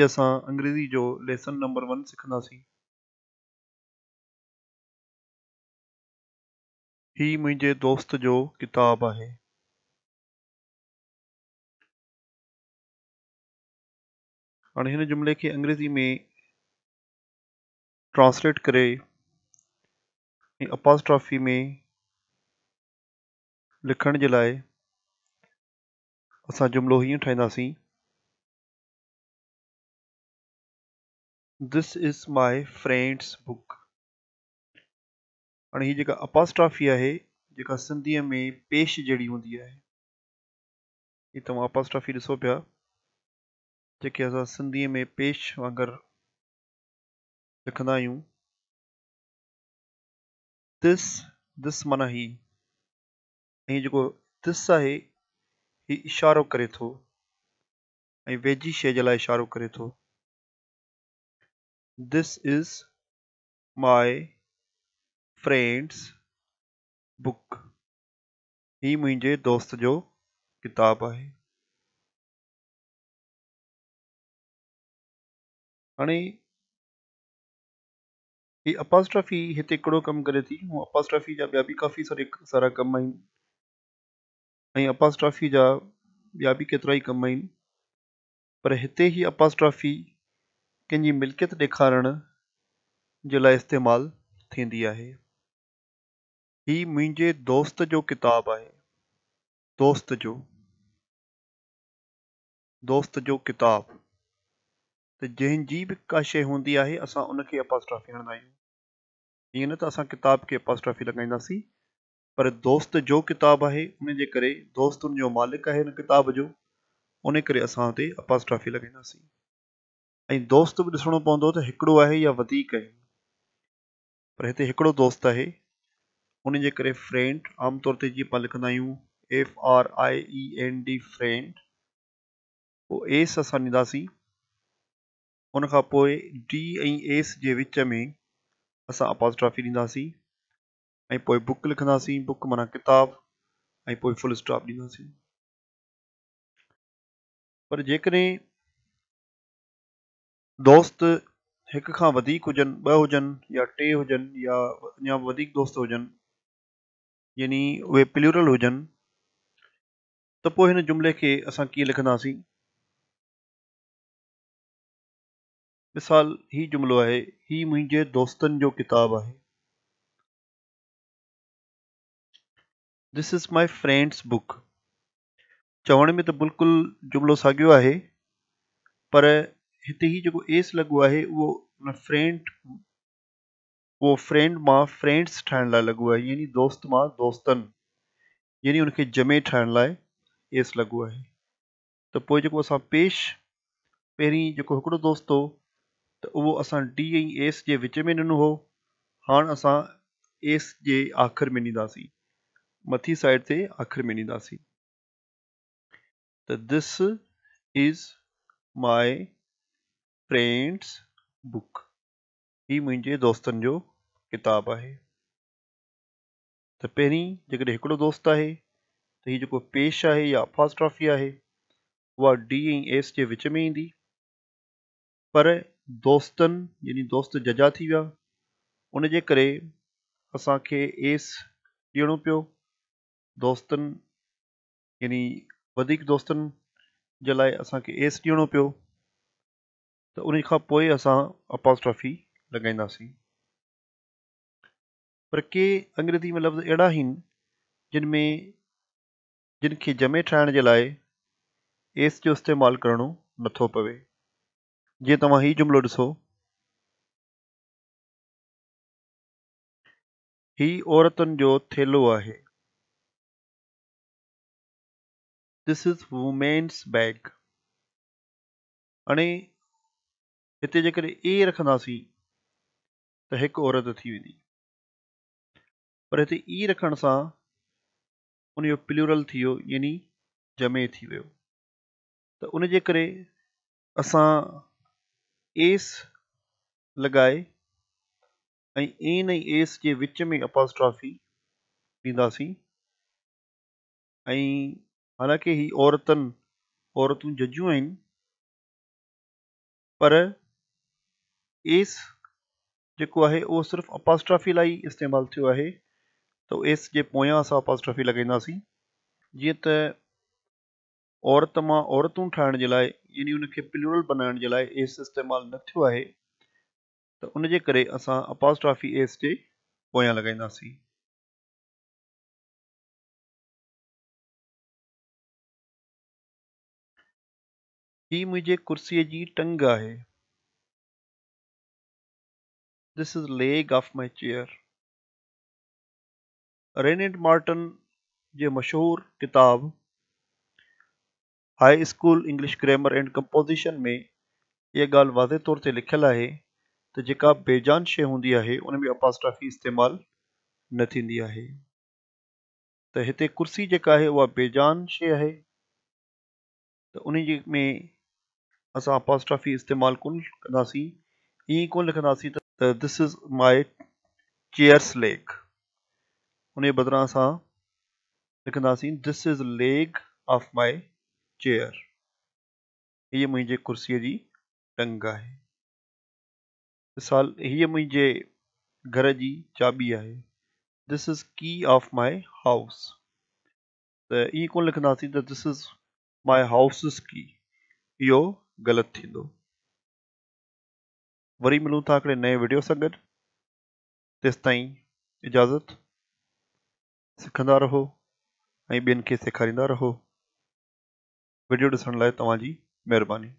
अॼु अंग्रेज़ी जो लेसन नंबर वन सिखंदासीं ही मुंहिंजे दोस्त जो किताबु आहे हाणे हिन जुमिले खे अंग्रेज़ी में ट्रांसलेट करे ऐं अपास्ट्राफी में लिखण जे लाइ असां जुमिलो हीअं ठाहींदासीं this is my friend's book हाणे हीअ जेका अपास्ट्राफी आहे जेका सिंधीअ में पेश जहिड़ी हूंदी आहे हीअ तव्हां अपास्ट्राफी ॾिसो पिया जेके असां सिंधीअ में पेश वांगुरु लिखंदा आहियूं दिस दिस माना ही ऐं जेको दिस आहे हीउ इशारो करे थो ऐं वेझी शे जे लाइ इशारो करे थो this is my friend's book ही मुंहिंजे दोस्त जो किताबु आहे हाणे ही अपास्ट्राफी हिते हिकिड़ो कमु करे थी ऐं अपास्ट्राफी जा ॿिया बि काफ़ी सारे सारा कम आहिनि ऐं अपास्ट्राफी जा ॿिया बि केतिरा ई कम आहिनि पर हिते ही कंहिंजी मिल्कियत ॾेखारण जे लाइ इस्तेमालु थींदी आहे ही मुंहिंजे दोस्त जो किताबु आहे दोस्त जो दोस्त जो किताबु त जंहिंजी बि का शइ हूंदी आहे असां उनखे अपास्ट्राफी हणंदा आहियूं ईअं न त असां किताब खे अपास्ट्राफी लॻाईंदासीं पर दोस्त जो किताबु आहे उन जे करे दोस्त उन जो मालिक आहे हिन किताब जो उन करे असां हुते अपास्ट्राफी लॻाईंदासीं ऐं दोस्त बि ॾिसणो पवंदो त हिकिड़ो आहे या वधीक आहिनि पर हिते हिकिड़ो दोस्त आहे उन जे करे फ्रेंड आमतौर ते जीअं पाण लिखंदा आहियूं F R I E N D friend पोइ एस असां ॾींदासीं उन खां पोइ डी ऐं एस जे विच में असां अपोस्ट्राफी ॾींदासीं ऐं पोइ बुक लिखंदासीं बुक माना किताब ऐं पोइ फुल स्टॉप ॾींदासीं पर जेकॾहिं दोस्त एक खां वधीक हुजनि या टे हुजनि या अञा वधीक दोस्त हुजनि यानी उहे प्लूरल हुजनि त पोइ हिन जुमिले खे असां मिसाल ही जुमिलो है ही मुंहिंजे दोस्तनि जो किताबु आहे this is my friend's book चवण में तो बिल्कुल जुमिलो साॻियो आहे पर हिते ही जेको एस लगो है उहो फ्रेंड वो फ्रेंड माँ फ्रेंड्स ठाहिण ला लगो है यानी दोस्त मां दोस्तन यानी उनखे जमे ठाहिण लाइ एस लॻो आहे त पोइ जेको असां पेश पहिरीं जेको हिकिड़ो दोस्त हो तो वो अस डी एस जे विच में ॾिनो हो हाँ अस एस के आख़िर में ॾींदासीं मथी साइड ते आख़िर में ॾींदासीं तो this is my friend's book ही मुझे दोस्तनि जो किताबु आहे त पहिरीं जेकॾहिं हिकिड़ो दोस्त आहे त हीउ जेको पेश है या अफाज़ ट्रॉफी आहे उहा डी ऐं एस जे विच में ईंदी पर दोस्त यानी दोस्त जजा थी विया उन जे करे असांखे एस ॾियणो पियो दोस्तनि यानी वधीक दोस्तनि असा एस ॾियणो पो त उन खां पोइ असां अपास्ट्रॉफी लॻाईंदासीं पर के अंग्रेजी में लफ़्ज़ अहिड़ा आहिनि जिन में जिन खे जमे ठाहिण जे लाइ एस जो इस्तेमालु करिणो नथो पवे जीअं तव्हां हीउ जुमिलो ॾिसो ही औरतुनि जो थेलो आहे दिस इज़ वूमेन्स बैग हाणे इतने जेकर ए रखंदासीं त हिकु औरत थी वी पर हिते ई रखण सां उनजो प्लूरल थी यानी जमे थी वियो त उन जे एस लॻाए एन एस जे विच में अपास्ट्राफी ॾींदासीं ऐं हालांकि ही औरतनि औरतूं जजूं पर एस जेको आहे उहो सिर्फ़ु अपास्ट्राफी लाइ इस्तेमाल थो है तो एस के पोयां असां अपास्ट्राफी लॻाईंदासीं जीअं त औरत मां औरतूं ठाहिण जे लाइ यानी उनखे प्लूरल बनाइण जे लाइ एस इस्तेमालु न थो है त उनजे करे असां एस के पोयां लॻाईंदासीं ही मुंहिंजे कुर्सीअ जी टंग है This is leg of my chair. Wren and Martin ये मशहूर किताब high school English grammar and composition में ये गाल वाज़े तौर से लिखल है त जेका बेजान शे होंगी है उन में अपास्ट्राफी इस्तेमालु न थींदी आहे त कुर्सी जेका आहे उहा बेजान शे आहे त उन में अस अपास्ट्राफी इस्तेमालु कोन कंदासीं ईअं कोन लिखंदासीं uh, this is my chairs leg उन्हें बदिरां लिखासी this is leg of my chair ये मुझे कुर्सी की टंग है मिसाल ये मुझे घर की चाबी है this is key of my house त ये को लिखासी this is my house key गलत ग़लति थींदो वरी मिलूं था नए वीडियो से गॾु तेसिताईं इजाज़त सिखंदा रहो ऐं ॿियनि खे सेखारींदा रहो वीडियो ॾिसण लाइ तव्हांजी